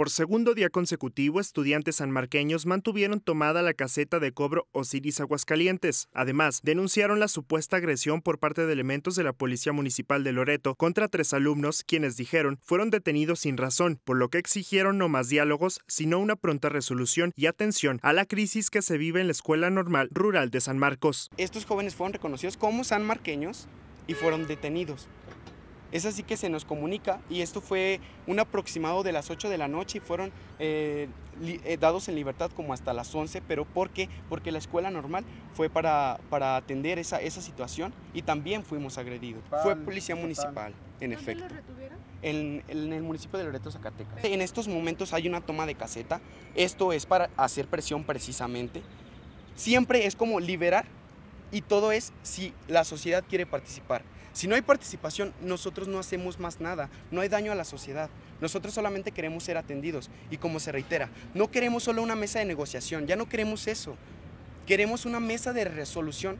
Por segundo día consecutivo, estudiantes sanmarqueños mantuvieron tomada la caseta de cobro Osiris Aguascalientes. Además, denunciaron la supuesta agresión por parte de elementos de la Policía Municipal de Loreto contra tres alumnos, quienes dijeron fueron detenidos sin razón, por lo que exigieron no más diálogos, sino una pronta resolución y atención a la crisis que se vive en la Escuela Normal Rural de San Marcos. Estos jóvenes fueron reconocidos como sanmarqueños y fueron detenidos. Es así que se nos comunica y esto fue un aproximado de las 8 de la noche y fueron eh, eh, dados en libertad como hasta las 11, pero ¿por qué? Porque la escuela normal fue para, atender esa, esa situación y también fuimos agredidos. fue policía municipal, en efecto. Lo retuvieron? En, en, el municipio de Loreto, Zacatecas. En estos momentos hay una toma de caseta, esto es para hacer presión precisamente. Siempre es como liberar y todo es si la sociedad quiere participar. Si no hay participación, nosotros no hacemos más nada, no hay daño a la sociedad. Nosotros solamente queremos ser atendidos. Y como se reitera, no queremos solo una mesa de negociación, ya no queremos eso. Queremos una mesa de resolución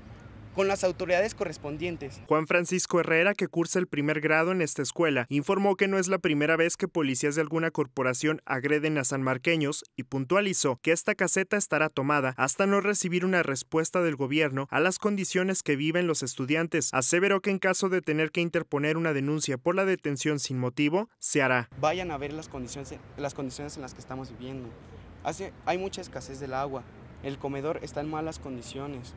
con las autoridades correspondientes. Juan Francisco Herrera, que cursa el primer grado en esta escuela, informó que no es la primera vez que policías de alguna corporación agreden a sanmarqueños y puntualizó que esta caseta estará tomada hasta no recibir una respuesta del gobierno a las condiciones que viven los estudiantes. Aseveró que en caso de tener que interponer una denuncia por la detención sin motivo, se hará. Vayan a ver las condiciones, las condiciones en las que estamos viviendo. Hace, hay mucha escasez del agua, el comedor está en malas condiciones,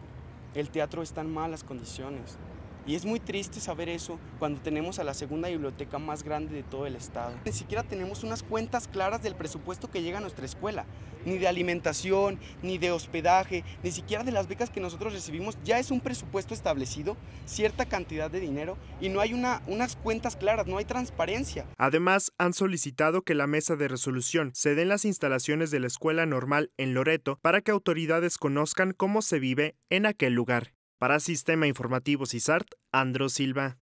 el teatro está en malas condiciones. Y es muy triste saber eso cuando tenemos a la segunda biblioteca más grande de todo el estado. Ni siquiera tenemos unas cuentas claras del presupuesto que llega a nuestra escuela, ni de alimentación, ni de hospedaje, ni siquiera de las becas que nosotros recibimos. Ya es un presupuesto establecido, cierta cantidad de dinero, y no hay unas cuentas claras, no hay transparencia. Además, han solicitado que la mesa de resolución se den las instalaciones de la escuela normal en Loreto para que autoridades conozcan cómo se vive en aquel lugar. Para Sistema Informativo CISART, Andro Silva.